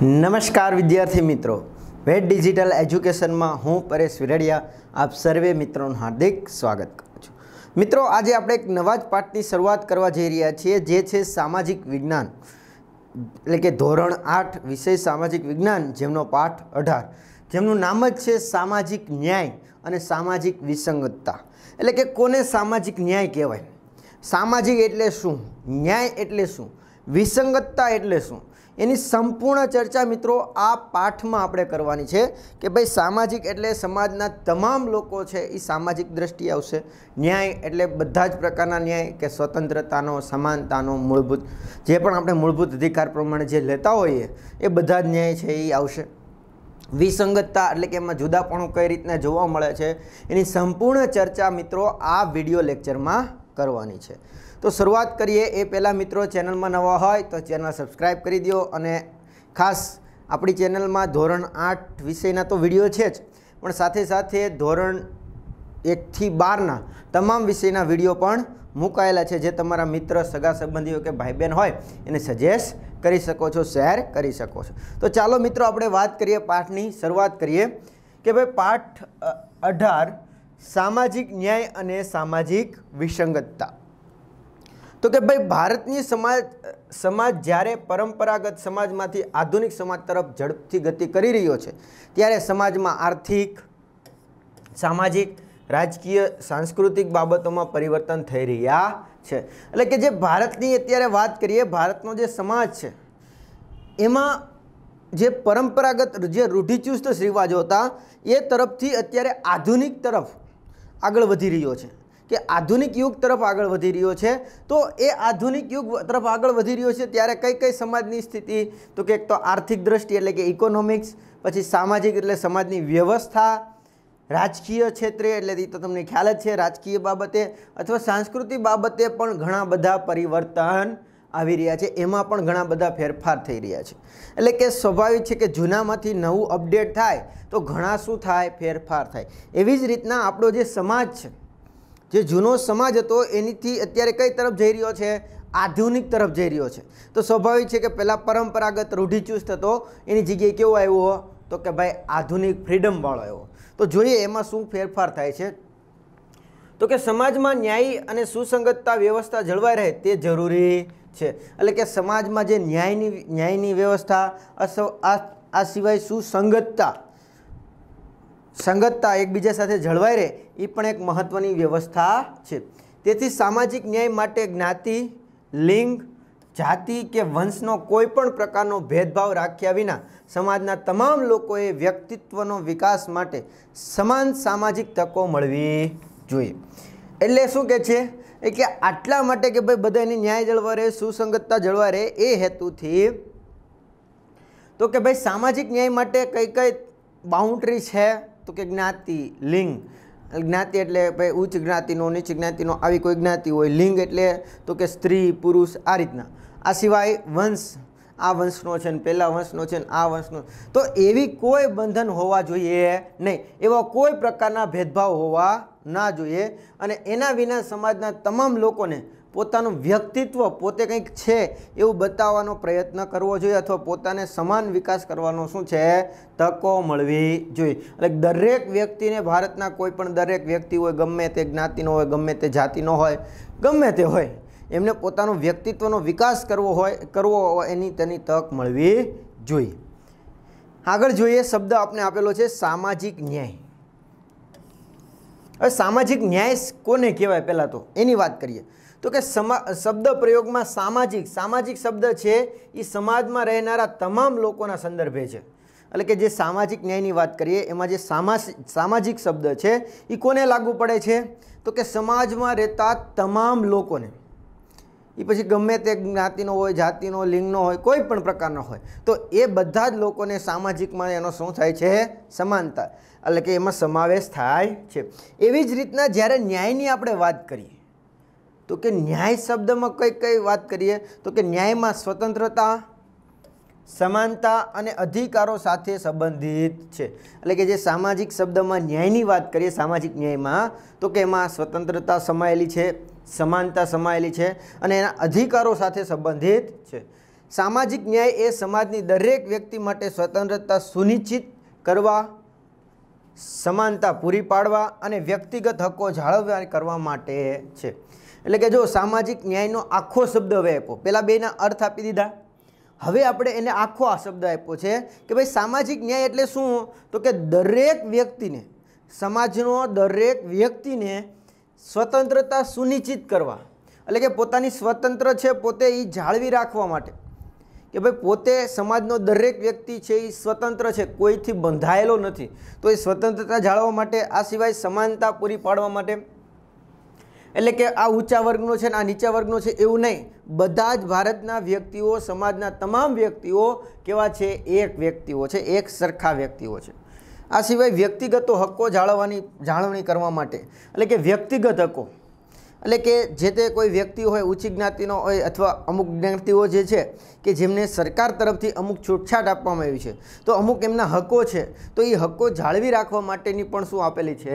નમસ્કાર વિદ્યાર્થી મિત્રો વેટ ડિજિટલ એજ્યુકેશનમાં હું પરેશ વિરડિયા આપ સર્વે મિત્રોનું હાર્દિક સ્વાગત કરું છું મિત્રો આજે આપણે એક નવા જ પાઠની શરૂઆત કરવા જઈ રહ્યા છીએ જે છે સામાજિક વિજ્ઞાન એટલે કે ધોરણ આઠ વિષય સામાજિક વિજ્ઞાન જેમનો પાઠ અઢાર જેમનું નામ જ છે સામાજિક ન્યાય અને સામાજિક વિસંગતતા એટલે કે કોને સામાજિક ન્યાય કહેવાય સામાજિક એટલે શું ન્યાય એટલે શું વિસંગતતા એટલે શું એની સંપૂર્ણ ચર્ચા મિત્રો આ પાઠમાં આપણે કરવાની છે કે ભાઈ સામાજિક એટલે સમાજના તમામ લોકો છે એ સામાજિક દ્રષ્ટિએ આવશે ન્યાય એટલે બધા જ પ્રકારના ન્યાય કે સ્વતંત્રતાનો સમાનતાનો મૂળભૂત જે પણ આપણે મૂળભૂત અધિકાર પ્રમાણે જે લેતા હોઈએ એ બધા જ ન્યાય છે એ આવશે વિસંગતતા એટલે કે એમાં જુદાપણું કઈ રીતના જોવા મળે છે એની સંપૂર્ણ ચર્ચા મિત્રો આ વિડીયો લેક્ચરમાં કરવાની છે તો શરૂઆત કરીએ એ પહેલાં મિત્રો ચેનલમાં નવા હોય તો ચેનલ સબસ્ક્રાઈબ કરી દો અને ખાસ આપણી ચેનલમાં ધોરણ આઠ વિષયના તો વિડીયો છે જ પણ સાથે સાથે ધોરણ એકથી બારના તમામ વિષયના વિડીયો પણ મુકાયેલા છે જે તમારા મિત્ર સગા સંબંધીઓ કે ભાઈ બહેન હોય એને સજેસ્ટ કરી શકો છો શેર કરી શકો છો તો ચાલો મિત્રો આપણે વાત કરીએ પાઠની શરૂઆત કરીએ કે ભાઈ પાઠ અઢાર સામાજિક ન્યાય અને સામાજિક વિસંગતતા તો કે ભાઈ ભારતની સમાજ સમાજ જ્યારે પરંપરાગત સમાજમાંથી આધુનિક સમાજ તરફ ઝડપથી ગતિ કરી રહ્યો છે ત્યારે સમાજમાં આર્થિક સામાજિક રાજકીય સાંસ્કૃતિક બાબતોમાં પરિવર્તન થઈ રહ્યા છે એટલે કે જે ભારતની અત્યારે વાત કરીએ ભારતનો જે સમાજ છે એમાં જે પરંપરાગત જે રૂઢિચુસ્ત રિવાજો હતા એ તરફથી અત્યારે આધુનિક તરફ આગળ વધી રહ્યો છે કે આધુનિક યુગ તરફ આગળ વધી રહ્યો છે તો એ આધુનિક યુગ તરફ આગળ વધી રહ્યો છે ત્યારે કઈ કઈ સમાજની સ્થિતિ તો કે એક તો આર્થિક દ્રષ્ટિ એટલે કે ઇકોનોમિક્સ પછી સામાજિક એટલે સમાજની વ્યવસ્થા રાજકીય ક્ષેત્રે એટલે એ તો તમને ખ્યાલ જ છે રાજકીય બાબતે અથવા સાંસ્કૃતિક બાબતે પણ ઘણા બધા પરિવર્તન આવી રહ્યા છે એમાં પણ ઘણા બધા ફેરફાર થઈ રહ્યા છે એટલે કે સ્વાભાવિક છે કે જૂનામાંથી નવું અપડેટ થાય તો ઘણા શું થાય ફેરફાર થાય એવી જ રીતના આપણો જે સમાજ છે જે જૂનો સમાજ હતો એનીથી અત્યારે કઈ તરફ જઈ રહ્યો છે આધુનિક તરફ જઈ રહ્યો છે તો સ્વાભાવિક છે કે પહેલાં પરંપરાગત રૂઢિચુસ્ત હતો એની જગ્યાએ કેવો આવ્યો તો કે ભાઈ આધુનિક ફ્રીડમવાળો આવ્યો તો જોઈએ એમાં શું ફેરફાર થાય છે તો કે સમાજમાં ન્યાય અને સુસંગતતા વ્યવસ્થા જળવાઈ રહે તે જરૂરી છે એટલે કે સમાજમાં જે ન્યાયની ન્યાયની વ્યવસ્થા આ સિવાય સુસંગતતા સંગતતા એકબીજા સાથે જળવાઈ રહે એ પણ એક મહત્ત્વની વ્યવસ્થા છે તેથી સામાજિક ન્યાય માટે જ્ઞાતિ લિંગ જાતિ કે વંશનો કોઈ પણ પ્રકારનો ભેદભાવ રાખ્યા વિના સમાજના તમામ લોકોએ વ્યક્તિત્વનો વિકાસ માટે સમાન સામાજિક તકો મળવી જોઈએ એટલે શું કહે છે એ કે આટલા માટે કે ભાઈ બધાની ન્યાય જળવા રહે સુસંગતતા જળવા રહે એ હેતુથી તો કે ભાઈ સામાજિક ન્યાય માટે કઈ કઈ બાઉન્ડ્રી છે તો કે જ્ઞાતિ લિંગ જ્ઞાતિ એટલે ભાઈ ઉચ્ચ જ્ઞાતિનો નીચ જ્ઞાતિનો આવી કોઈ જ્ઞાતિ હોય લિંગ એટલે તો કે સ્ત્રી પુરુષ આ રીતના આ સિવાય વંશ આ વંશનો છે ને પહેલાં વંશનો છે ને આ વંશનો તો એવી કોઈ બંધન હોવા જોઈએ નહીં એવા કોઈ પ્રકારના ભેદભાવ હોવા ના જોઈએ અને એના વિના સમાજના તમામ લોકોને પોતાનું વ્યક્તિત્વ પોતે કંઈક છે એવું બતાવવાનો પ્રયત્ન કરવો જોઈએ અથવા પોતાને સમાન વિકાસ કરવાનો શું છે તકો મળવી જોઈએ એટલે દરેક વ્યક્તિને ભારતના કોઈ પણ દરેક વ્યક્તિ હોય ગમે તે જ્ઞાતિનો હોય ગમે તે જાતિનો હોય ગમે તે હોય એમને પોતાનું વ્યક્તિત્વનો વિકાસ કરવો હોય કરવો એની તેની તક મળવી જોઈએ આગળ જોઈએ શબ્દ આપણે આપેલો છે સામાજિક ન્યાય હવે સામાજિક ન્યાય કોને કહેવાય પહેલાં તો એની વાત કરીએ તો કે શબ્દ પ્રયોગમાં સામાજિક સામાજિક શબ્દ છે એ સમાજમાં રહેનારા તમામ લોકોના સંદર્ભે છે એટલે કે જે સામાજિક ન્યાયની વાત કરીએ એમાં જે સામાજિક શબ્દ છે એ કોને લાગુ પડે છે તો કે સમાજમાં રહેતા તમામ લોકોને એ પછી ગમે તે જ્ઞાતિનો હોય જાતિનો લિંગનો હોય કોઈ પણ પ્રકારનો હોય તો એ બધા જ લોકોને સામાજિકમાં એનો શું થાય છે સમાનતા એટલે કે એમાં સમાવેશ થાય છે એવી જ રીતના જ્યારે ન્યાયની આપણે વાત કરીએ તો કે ન્યાય શબ્દમાં કઈ કઈ વાત કરીએ તો કે ન્યાયમાં સ્વતંત્રતા સમાનતા અને અધિકારો સાથે સંબંધિત છે એટલે કે જે સામાજિક શબ્દમાં ન્યાયની વાત કરીએ સામાજિક ન્યાયમાં તો કે એમાં સ્વતંત્રતા સમાયેલી છે સમાનતા સમાયેલી છે અને એના અધિકારો સાથે સંબંધિત છે સામાજિક ન્યાય એ સમાજની દરેક વ્યક્તિ માટે સ્વતંત્રતા સુનિશ્ચિત કરવા સમાનતા પૂરી પાડવા અને વ્યક્તિગત હકો જાળવવા કરવા માટે છે એટલે કે જો સામાજિક ન્યાયનો આખો શબ્દ હવે આપ્યો પહેલાં બેના અર્થ આપી દીધા હવે આપણે એને આખો આ શબ્દ આપ્યો છે કે ભાઈ સામાજિક ન્યાય એટલે શું તો કે દરેક વ્યક્તિને સમાજનો દરેક વ્યક્તિને સ્વતંત્રતા સુનિશ્ચિત કરવા એટલે કે પોતાની સ્વતંત્ર છે પોતે એ જાળવી રાખવા માટે કે ભાઈ પોતે સમાજનો દરેક વ્યક્તિ છે એ સ્વતંત્ર છે કોઈથી બંધાયેલો નથી તો એ સ્વતંત્રતા જાળવવા માટે આ સિવાય સમાનતા પૂરી પાડવા માટે એટલે કે આ ઊંચા વર્ગનો છે ને આ નીચા વર્ગનો છે એવું નહીં બધા જ ભારતના વ્યક્તિઓ સમાજના તમામ વ્યક્તિઓ કેવા છે એક વ્યક્તિઓ છે એક સરખા વ્યક્તિઓ છે આ સિવાય વ્યક્તિગત હક્કો જાળવવાની જાળવણી કરવા માટે એટલે કે વ્યક્તિગત હક્કો એટલે કે જે તે કોઈ વ્યક્તિ હોય ઊંચી જ્ઞાતિનો હોય અથવા અમુક જ્ઞાતિઓ જે છે કે જેમને સરકાર તરફથી અમુક છૂટછાટ આપવામાં આવી છે તો અમુક એમના હક્કો છે તો એ હક્કો જાળવી રાખવા માટેની પણ શું આપેલી છે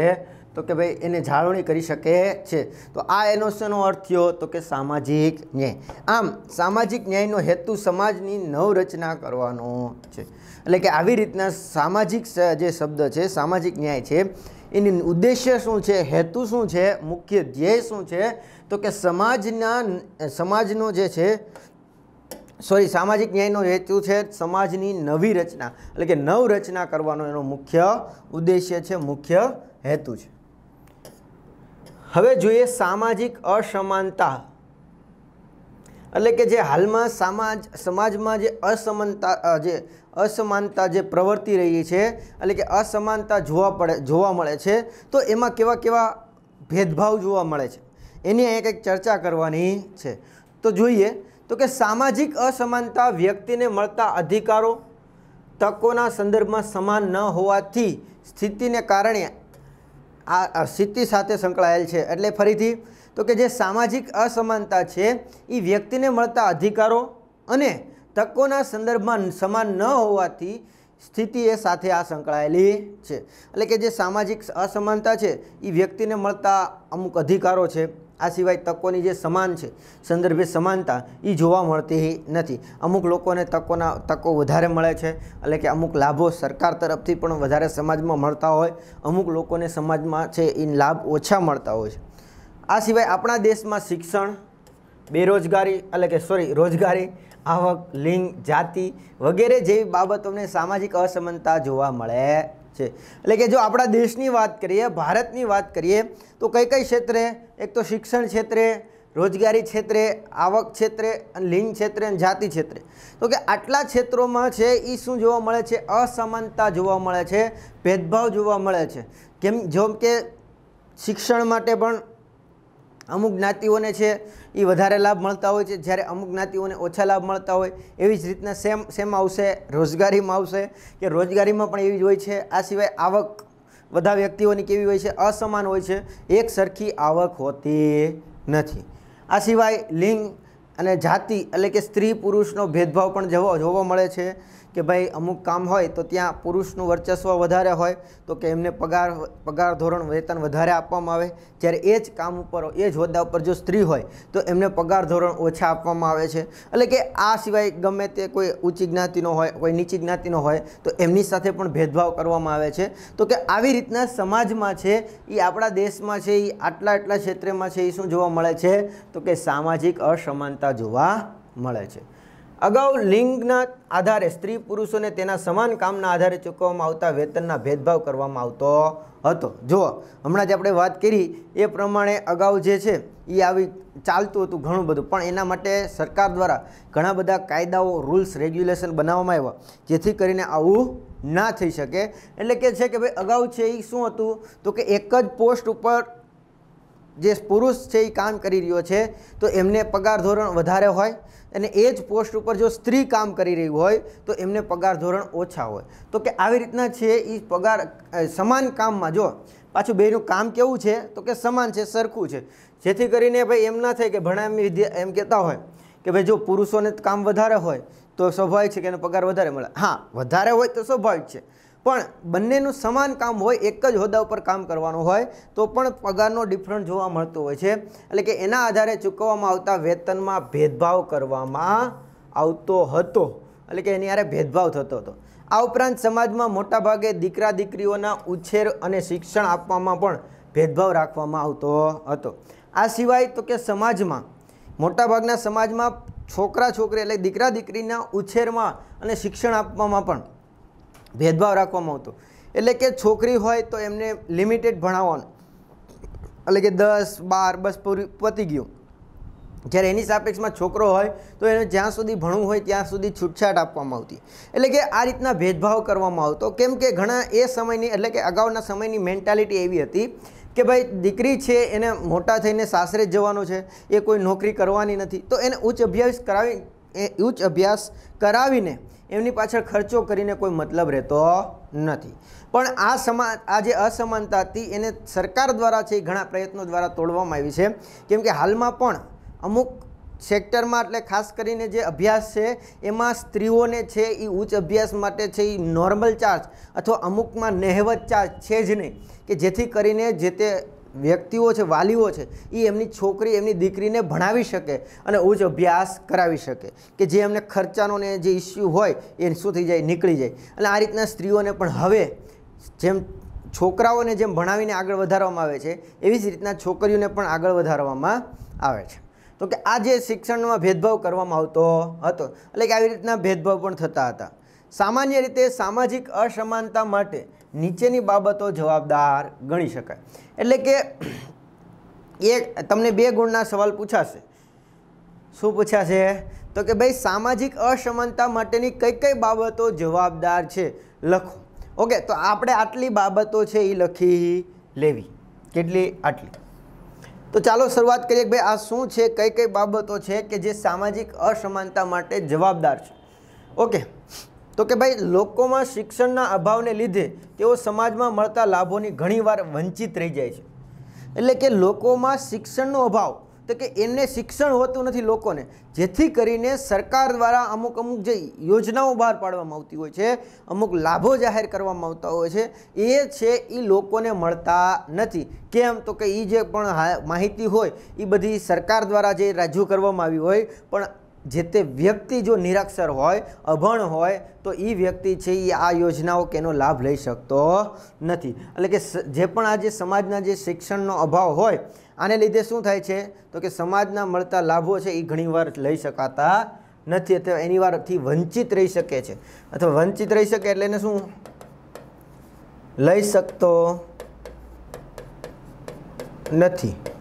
તો કે ભાઈ એને જાળવણી કરી શકે છે તો આ એનો શેનો અર્થ થયો તો કે સામાજિક ન્યાય આમ સામાજિક ન્યાયનો હેતુ સમાજની નવરચના કરવાનો છે એટલે કે આવી રીતના સામાજિક જે શબ્દ છે સામાજિક ન્યાય છે એની ઉદ્દેશ્ય શું છે હેતુ શું છે મુખ્ય ધ્યેય શું છે તો કે સમાજના સમાજનો જે છે સોરી સામાજિક ન્યાયનો હેતુ છે સમાજની નવી રચના એટલે કે નવરચના કરવાનો એનો મુખ્ય ઉદ્દેશ્ય છે મુખ્ય હેતુ છે હવે જોઈએ સામાજિક અસમાનતા એટલે કે જે હાલમાં સમાજ સમાજમાં જે અસમાનતા જે અસમાનતા જે પ્રવર્તી રહી છે એટલે કે અસમાનતા જોવા પડે જોવા મળે છે તો એમાં કેવા કેવા ભેદભાવ જોવા મળે છે એની અહીંયા કંઈક ચર્ચા કરવાની છે તો જોઈએ તો કે સામાજિક અસમાનતા વ્યક્તિને મળતા અધિકારો તકોના સંદર્ભમાં સમાન ન હોવાથી સ્થિતિને કારણે આ સ્થિતિ સાથે સંકળાયેલ છે એટલે ફરીથી તો કે જે સામાજિક અસમાનતા છે એ વ્યક્તિને મળતા અધિકારો અને તકોના સંદર્ભમાં સમાન ન હોવાથી સ્થિતિ એ સાથે આ સંકળાયેલી છે એટલે કે જે સામાજિક અસમાનતા છે એ વ્યક્તિને મળતા અમુક અધિકારો છે આ સિવાય તકોની જે સમાન છે સંદર્ભે સમાનતા એ જોવા મળતી નથી અમુક લોકોને તકોના તકો વધારે મળે છે એટલે કે અમુક લાભો સરકાર તરફથી પણ વધારે સમાજમાં મળતા હોય અમુક લોકોને સમાજમાં છે એ લાભ ઓછા મળતા હોય છે આ સિવાય આપણા દેશમાં શિક્ષણ બેરોજગારી એટલે કે સોરી રોજગારી આવક લિંગ જાતિ વગેરે જેવી બાબતોને સામાજિક અસમાનતા જોવા મળે છે એટલે કે જો આપણા દેશની વાત કરીએ ભારતની વાત કરીએ તો કઈ કઈ ક્ષેત્રે એક તો શિક્ષણ ક્ષેત્રે રોજગારી ક્ષેત્રે આવક ક્ષેત્રે અને લિંગ ક્ષેત્રે અને જાતિ ક્ષેત્રે તો કે આટલા ક્ષેત્રોમાં છે એ શું જોવા મળે છે અસમાનતા જોવા મળે છે ભેદભાવ જોવા મળે છે કેમ જેમ કે શિક્ષણ માટે પણ અમુક જ્ઞાતિઓને છે એ વધારે લાભ મળતા હોય છે જ્યારે અમુક જ્ઞાતિઓને ઓછા લાભ મળતા હોય એવી જ રીતના સેમ સેમ આવશે રોજગારીમાં આવશે કે રોજગારીમાં પણ એવી જ હોય છે આ સિવાય આવક બધા વ્યક્તિઓની કેવી હોય છે અસમાન હોય છે એક સરખી આવક હોતી નથી આ સિવાય લિંગ અને જાતિ એટલે કે સ્ત્રી પુરુષનો ભેદભાવ પણ જોવા મળે છે કે ભાઈ અમુક કામ હોય તો ત્યાં પુરુષનું વર્ચસ્વ વધારે હોય તો કે એમને પગાર પગાર ધોરણ વેતન વધારે આપવામાં આવે જ્યારે એ જ કામ ઉપર એ જ હોદ્દા ઉપર જો સ્ત્રી હોય તો એમને પગાર ધોરણ ઓછા આપવામાં આવે છે એટલે કે આ સિવાય ગમે તે કોઈ ઊંચી જ્ઞાતિનો હોય કોઈ નીચી જ્ઞાતિનો હોય તો એમની સાથે પણ ભેદભાવ કરવામાં આવે છે તો કે આવી રીતના સમાજમાં છે એ આપણા દેશમાં છે એ આટલા આટલા ક્ષેત્રમાં છે એ શું જોવા મળે છે તો કે સામાજિક અસમાનતા જોવા મળે છે અગાઉ લિંગના આધારે સ્ત્રી પુરુષોને તેના સમાન કામના આધારે ચૂકવવામાં આવતા વેતનના ભેદભાવ કરવામાં આવતો હતો જુઓ હમણાં જ આપણે વાત કરી એ પ્રમાણે અગાઉ જે છે એ આવી ચાલતું હતું ઘણું બધું પણ એના માટે સરકાર દ્વારા ઘણા બધા કાયદાઓ રૂલ્સ રેગ્યુલેશન બનાવવામાં આવ્યા જેથી કરીને આવું ના થઈ શકે એટલે કે છે કે ભાઈ અગાઉ છે એ શું હતું તો કે એક જ પોસ્ટ ઉપર જે પુરુષ છે એ કામ કરી રહ્યો છે તો એમને પગાર ધોરણ વધારે હોય અને એ જ પોસ્ટ ઉપર જો સ્ત્રી કામ કરી રહી હોય તો એમને પગાર ધોરણ ઓછા હોય તો કે આવી રીતના છે એ પગાર સમાન કામમાં જો પાછું બેનું કામ કેવું છે તો કે સમાન છે સરખું છે જેથી કરીને ભાઈ એમ ના થાય કે ભણા એમ વિદ્યા એમ કહેતા હોય કે ભાઈ જો પુરુષોને કામ વધારે હોય તો સ્વાભાવિક છે કે એનો પગાર વધારે મળે હા વધારે હોય તો સ્વાભાવિક છે પણ બંનેનું સમાન કામ હોય એક જ હોદ્દા ઉપર કામ કરવાનું હોય તો પણ પગારનો ડિફરન્ટ જોવા મળતો હોય છે એટલે કે એના આધારે ચૂકવવામાં આવતા વેતનમાં ભેદભાવ કરવામાં આવતો હતો એટલે કે એની યારે ભેદભાવ થતો હતો આ ઉપરાંત સમાજમાં મોટાભાગે દીકરા દીકરીઓના ઉછેર અને શિક્ષણ આપવામાં પણ ભેદભાવ રાખવામાં આવતો હતો આ સિવાય તો કે સમાજમાં મોટાભાગના સમાજમાં છોકરા છોકરી એટલે દીકરા દીકરીના ઉછેરમાં અને શિક્ષણ આપવામાં પણ ભેદભાવ રાખવામાં આવતો એટલે કે છોકરી હોય તો એમને લિમિટેડ ભણાવવાનું એટલે કે દસ બાર બસ પૂરી પતી ગયું જ્યારે એની સાપેક્ષમાં છોકરો હોય તો એને જ્યાં સુધી ભણવું હોય ત્યાં સુધી છૂટછાટ આપવામાં આવતી એટલે કે આ રીતના ભેદભાવ કરવામાં આવતો કેમ કે ઘણા એ સમયની એટલે કે અગાઉના સમયની મેન્ટાલિટી એવી હતી કે ભાઈ દીકરી છે એને મોટા થઈને સાસરે જ જવાનું છે એ કોઈ નોકરી કરવાની નથી તો એને ઉચ્ચ અભ્યાસ કરાવી એ ઉચ્ચ અભ્યાસ કરાવીને એમની પાછળ ખર્ચો કરીને કોઈ મતલબ રહેતો નથી પણ આ સમા આ જે અસમાનતા હતી એને સરકાર દ્વારા છે ઘણા પ્રયત્નો દ્વારા તોડવામાં આવી છે કેમકે હાલમાં પણ અમુક સેક્ટરમાં એટલે ખાસ કરીને જે અભ્યાસ છે એમાં સ્ત્રીઓને છે એ ઉચ્ચ અભ્યાસ માટે છે એ નોર્મલ ચાર્જ અથવા અમુકમાં નહેવત ચાર્જ છે જ નહીં કે જેથી કરીને જે તે વ્યક્તિઓ છે વાલીઓ છે એ એમની છોકરી એમની દીકરીને ભણાવી શકે અને ઉચ્ચ અભ્યાસ કરાવી શકે કે જે એમને ખર્ચાનો ને જે ઇસ્યુ હોય એ શું થઈ જાય નીકળી જાય અને આ રીતના સ્ત્રીઓને પણ હવે જેમ છોકરાઓને જેમ ભણાવીને આગળ વધારવામાં આવે છે એવી જ રીતના છોકરીઓને પણ આગળ વધારવામાં આવે છે તો કે આ જે શિક્ષણમાં ભેદભાવ કરવામાં આવતો હતો એટલે કે આવી રીતના ભેદભાવ પણ થતા હતા સામાન્ય રીતે સામાજિક અસમાનતા માટે નીચેની બાબતો જવાબદાર ગણી શકાય એટલે કે એક તમને બે ગુણના સવાલ પૂછાશે શું પૂછાશે તો કે ભાઈ સામાજિક અસમાનતા માટેની કઈ કઈ બાબતો જવાબદાર છે લખો ઓકે તો આપણે આટલી બાબતો છે એ લખી લેવી કેટલી આટલી તો ચાલો શરૂઆત કરીએ કે ભાઈ આ શું છે કઈ કઈ બાબતો છે કે જે સામાજિક અસમાનતા માટે જવાબદાર છે ઓકે તો કે ભાઈ લોકોમાં શિક્ષણના અભાવને લીધે તેઓ સમાજમાં મળતા લાભોની ઘણીવાર વંચિત રહી જાય છે એટલે કે લોકોમાં શિક્ષણનો અભાવ તો કે એમને શિક્ષણ હોતું નથી લોકોને જેથી કરીને સરકાર દ્વારા અમુક અમુક જે યોજનાઓ બહાર પાડવામાં આવતી હોય છે અમુક લાભો જાહેર કરવામાં આવતા હોય છે એ છે એ લોકોને મળતા નથી કેમ તો કે એ જે પણ માહિતી હોય એ બધી સરકાર દ્વારા જે રજૂ કરવામાં આવી હોય પણ જે તે વ્યક્તિ જો નિરાક્ષર હોય અભણ હોય તો એ વ્યક્તિ છે એ આ યોજનાઓ કે એનો લાભ લઈ શકતો નથી એટલે કે જે પણ આ જે સમાજના જે શિક્ષણનો અભાવ હોય આને લીધે શું થાય છે તો કે સમાજના મળતા લાભો છે એ ઘણીવાર લઈ શકાતા નથી અથવા એની વારથી વંચિત રહી શકે છે અથવા વંચિત રહી શકે એટલે એને શું લઈ શકતો નથી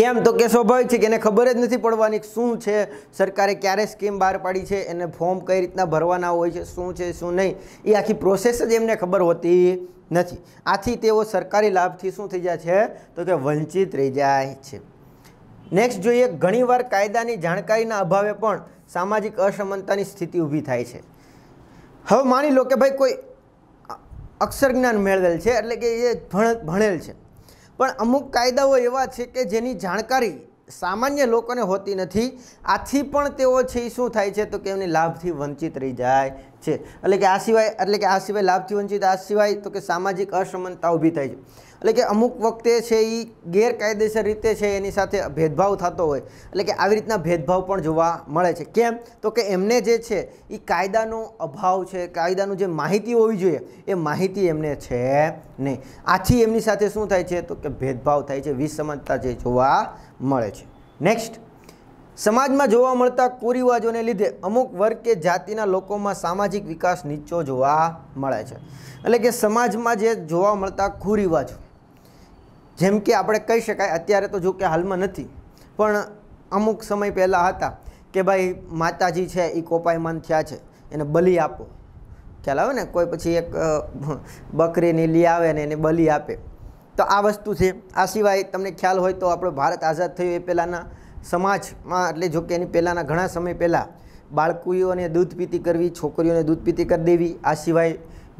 કેમ તો કે સ્વાભાવિક છે કે એને ખબર જ નથી પડવાની શું છે સરકારે ક્યારે સ્કીમ બહાર પાડી છે એને ફોર્મ કઈ રીતના ભરવાના હોય છે શું છે શું નહીં એ આખી પ્રોસેસ જ એમને ખબર હોતી નથી આથી તેઓ સરકારી લાભથી શું થઈ જાય છે તો કે વંચિત રહી જાય છે નેક્સ્ટ જોઈએ ઘણીવાર કાયદાની જાણકારીના અભાવે પણ સામાજિક અસમાનતાની સ્થિતિ ઊભી થાય છે હવે માની લો કે ભાઈ કોઈ અક્ષર જ્ઞાન મેળવેલ છે એટલે કે એ ભણેલ છે પણ અમુક કાયદાઓ એવા છે કે જેની જાણકારી સામાન્ય લોકોને હોતી નથી આથી પણ તેઓ છે શું થાય છે તો કે એમને લાભથી વંચિત રહી જાય છે એટલે કે આ સિવાય એટલે કે આ સિવાય લાભથી વંચિત આ સિવાય તો કે સામાજિક અસમાનતા ઊભી થાય છે એટલે કે અમુક વખતે છે એ ગેરકાયદેસર રીતે છે એની સાથે ભેદભાવ થતો હોય એટલે કે આવી રીતના ભેદભાવ પણ જોવા મળે છે કેમ તો કે એમને જે છે એ કાયદાનો અભાવ છે કાયદાનું જે માહિતી હોવી જોઈએ એ માહિતી એમને છે નહીં આથી એમની સાથે શું થાય છે તો કે ભેદભાવ થાય છે વિસમાનતા જે જોવા મળે છે નેક્સ્ટ સમાજમાં જોવા મળતા કુરિવાજોને લીધે અમુક વર્ગ કે જાતિના લોકોમાં સામાજિક વિકાસ નીચો જોવા મળે છે એટલે કે સમાજમાં જે જોવા મળતા કુરિવાજો જેમ કે આપણે કહી શકાય અત્યારે તો જો કે હાલમાં નથી પણ અમુક સમય પહેલાં હતા કે ભાઈ માતાજી છે એ કોપાયમાન થયા છે એને બલિ આપો ખ્યાલ આવે ને કોઈ પછી એક બકરીની લઈ આવે ને એને બલિ આપે તો આ વસ્તુ છે આ સિવાય તમને ખ્યાલ હોય તો આપણો ભારત આઝાદ થયો એ પહેલાંના સમાજમાં એટલે જો કે એની પહેલાંના ઘણા સમય પહેલાં બાળકીઓને દૂધ પીતી કરવી છોકરીઓને દૂધ પીતી કરી દેવી આ સિવાય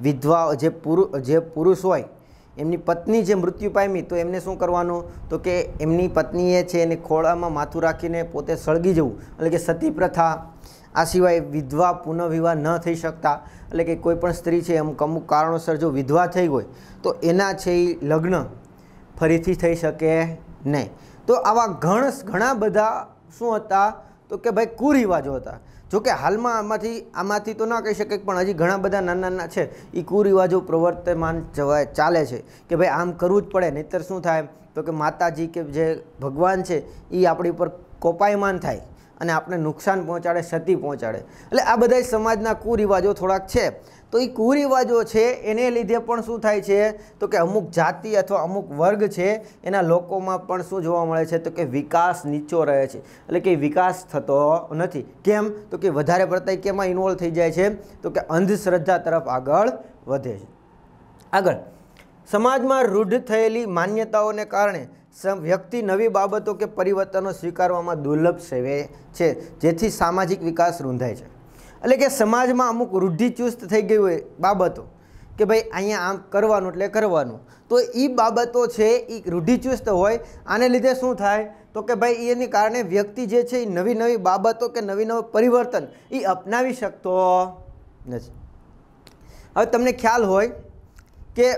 વિધવા જે પુરુ જે પુરુષ હોય એમની પત્ની જે મૃત્યુ પામી તો એમને શું કરવાનું તો કે એમની પત્નીએ છે એને ખોળામાં માથું રાખીને પોતે સળગી જવું એટલે કે સતી પ્રથા આ સિવાય વિધવા પુનઃવિવાહ ન થઈ શકતા એટલે કે કોઈ પણ સ્ત્રી છે અમુક અમુક કારણોસર જો વિધવા થઈ હોય તો એના છે એ લગ્ન ફરીથી થઈ શકે નહીં તો આવા ઘણ ઘણા બધા શું હતા તો કે ભાઈ કુરિવાજો હતા જો કે હાલમાં આમાંથી આમાંથી તો ના કહી શકે પણ હજી ઘણા બધા નાના નાના છે એ કુરિવાજો પ્રવર્તમાન જવાય ચાલે છે કે ભાઈ આમ કરવું જ પડે નહીતર શું થાય તો કે માતાજી કે જે ભગવાન છે એ આપણી ઉપર કોપાયમાન થાય અને આપણે નુકસાન પહોંચાડે ક્ષતિ પહોંચાડે એટલે આ બધા સમાજના કુરિવાજો થોડાક છે તો એ કુરિવાજો છે એને લીધે પણ શું થાય છે તો કે અમુક જાતિ અથવા અમુક વર્ગ છે એના લોકોમાં પણ શું જોવા મળે છે તો કે વિકાસ નીચો રહે છે એટલે કે વિકાસ થતો નથી કેમ તો કે વધારે પડતા કેમાં ઇન્વોલ્વ થઈ જાય છે તો કે અંધશ્રદ્ધા તરફ આગળ વધે છે આગળ સમાજમાં રૂઢ થયેલી માન્યતાઓને કારણે વ્યક્તિ નવી બાબતો કે પરિવર્તનો સ્વીકારવામાં દુર્લભ સેવે છે જેથી સામાજિક વિકાસ રૂંધાય છે એટલે કે સમાજમાં અમુક રૂઢિચુસ્ત થઈ ગઈ હોય બાબતો કે ભાઈ અહીંયા આમ કરવાનું એટલે કરવાનું તો એ બાબતો છે એ રૂઢિચુસ્ત હોય આને લીધે શું થાય તો કે ભાઈ એની કારણે વ્યક્તિ જે છે એ નવી નવી બાબતો કે નવી નવું પરિવર્તન એ અપનાવી શકતો નથી હવે તમને ખ્યાલ હોય કે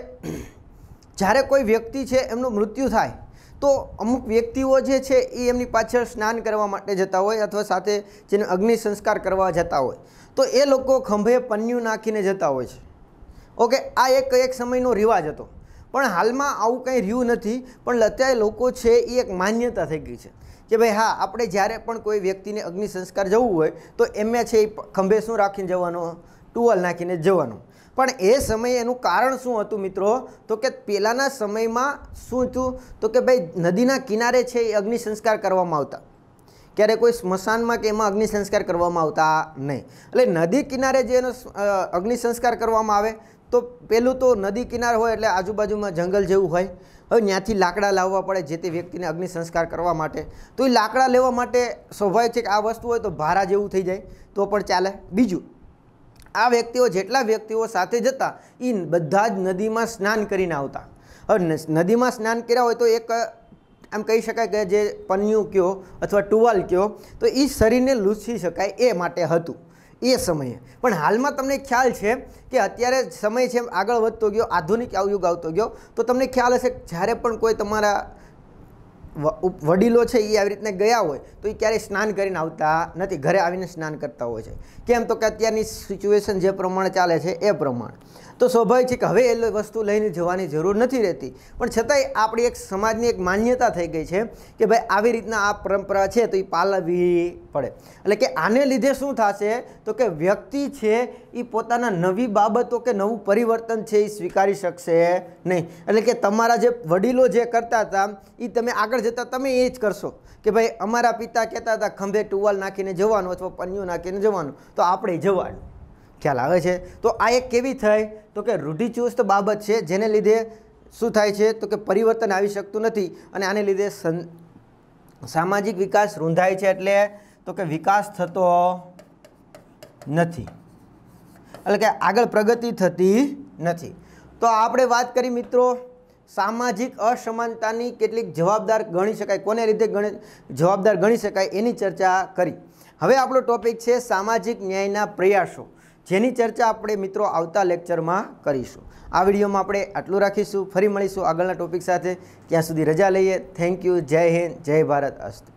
જ્યારે કોઈ વ્યક્તિ છે એમનું મૃત્યુ થાય તો અમુક વ્યક્તિઓ જે છે એ એમની પાછળ સ્નાન કરવા માટે જતા હોય અથવા સાથે જેને અગ્નિ સંસ્કાર કરવા જતા હોય તો એ લોકો ખંભે પન્યું નાખીને જતા હોય છે ઓકે આ એક એક સમયનો રિવાજ હતો પણ હાલમાં આવું કંઈ રહ્યું નથી પણ અત્યારે લોકો છે એ એક માન્યતા થઈ ગઈ છે કે ભાઈ હા આપણે જ્યારે પણ કોઈ વ્યક્તિને અગ્નિ સંસ્કાર જવું હોય તો એમને છે એ ખંભે શું રાખીને જવાનો ટુવાલ નાખીને જવાનું પણ એ સમયે એનું કારણ શું હતું મિત્રો તો કે પહેલાંના સમયમાં શું હતું તો કે ભાઈ નદીના કિનારે છે એ અગ્નિ સંસ્કાર કરવામાં આવતા ક્યારે કોઈ સ્મશાનમાં કે એમાં અગ્નિ સંસ્કાર કરવામાં આવતા નહીં એટલે નદી કિનારે જે એનો અગ્નિ સંસ્કાર કરવામાં આવે તો પહેલું તો નદી કિનારે હોય એટલે આજુબાજુમાં જંગલ જેવું હોય હવે ત્યાંથી લાકડા લાવવા પડે જે તે વ્યક્તિને અગ્નિ સંસ્કાર કરવા માટે તો એ લાકડા લેવા માટે સ્વાભાવિક છે કે આ વસ્તુ હોય તો ભારા જેવું થઈ જાય તો પણ ચાલે બીજું આ વ્યક્તિઓ જેટલા વ્યક્તિઓ સાથે જતા એ બધા જ નદીમાં સ્નાન કરીને આવતા હવે નદીમાં સ્નાન કર્યા હોય તો એક આમ કહી શકાય કે જે પન્યું કયો અથવા ટુવાલ કયો તો એ શરીરને લૂછી શકાય એ માટે હતું એ સમયે પણ હાલમાં તમને ખ્યાલ છે કે અત્યારે સમય છે આગળ વધતો ગયો આધુનિક યુગ આવતો ગયો તો તમને ખ્યાલ હશે જ્યારે પણ કોઈ તમારા વડીલો છે એ આવી રીતને ગયા હોય તો એ ક્યારેય સ્નાન કરીને આવતા નથી ઘરે આવીને સ્નાન કરતા હોય છે કેમ તો કે અત્યારની સિચ્યુએશન જે પ્રમાણે ચાલે છે એ પ્રમાણે તો સ્વાભાવિક છે કે હવે એ વસ્તુ લઈને જવાની જરૂર નથી રહેતી પણ છતાંય આપણી એક સમાજની એક માન્યતા થઈ ગઈ છે કે ભાઈ આવી રીતના આ પરંપરા છે તો એ પાલવી પડે એટલે કે આને લીધે શું થશે તો કે વ્યક્તિ છે એ પોતાના નવી બાબતો કે નવું પરિવર્તન છે એ સ્વીકારી શકશે નહીં એટલે કે તમારા જે વડીલો જે કરતા હતા એ તમે આગળ જતા તમે એ જ કરશો કે ભાઈ અમારા પિતા કહેતા હતા ખંભે ટુવાલ નાખીને જવાનું અથવા પન્યું નાખીને જવાનું તો આપણે જવાનું ખ્યાલ આવે છે તો આ એક કેવી થઈ તો કે રૂઢિચુસ્ત બાબત છે જેને લીધે શું થાય છે તો કે પરિવર્તન આવી શકતું નથી અને આને લીધે સામાજિક વિકાસ રૂંધાય છે એટલે તો કે વિકાસ થતો નથી એટલે કે આગળ પ્રગતિ થતી નથી તો આપણે વાત કરી મિત્રો સામાજિક અસમાનતાની કેટલીક જવાબદાર ગણી શકાય કોને રીતે ગણી જવાબદાર ગણી શકાય એની ચર્ચા કરી હવે આપણો ટોપિક છે સામાજિક ન્યાયના પ્રયાસો જેની ચર્ચા આપણે મિત્રો આવતા લેક્ચરમાં કરીશું આ વિડીયોમાં આપણે આટલું રાખીશું ફરી મળીશું આગળના ટોપિક સાથે ત્યાં સુધી રજા લઈએ થેન્ક યુ જય હિન્દ જય ભારત અસ્તુ